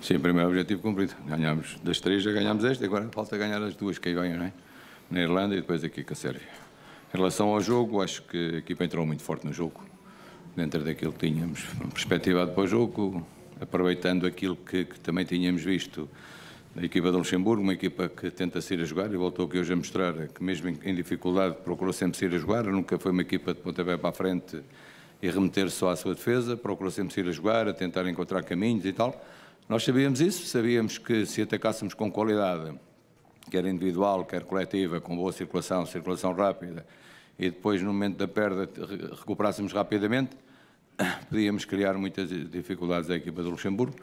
Sim, primeiro objetivo cumprido. Ganhámos das três, já ganhámos esta, agora falta ganhar as duas que aí ganham, não é? Na Irlanda e depois aqui com a Sérvia. Em relação ao jogo, acho que a equipa entrou muito forte no jogo, dentro daquilo que tínhamos perspectivado para o jogo, aproveitando aquilo que, que também tínhamos visto na equipa do Luxemburgo, uma equipa que tenta sair a jogar e voltou aqui hoje a mostrar que mesmo em dificuldade procurou sempre sair a jogar, nunca foi uma equipa de pontapé para a frente e remeter só à sua defesa, procurou sempre sair a jogar, a tentar encontrar caminhos e tal. Nós sabíamos isso, sabíamos que se atacássemos com qualidade, quer individual, quer coletiva, com boa circulação, circulação rápida, e depois no momento da perda recuperássemos rapidamente, podíamos criar muitas dificuldades à equipa do Luxemburgo.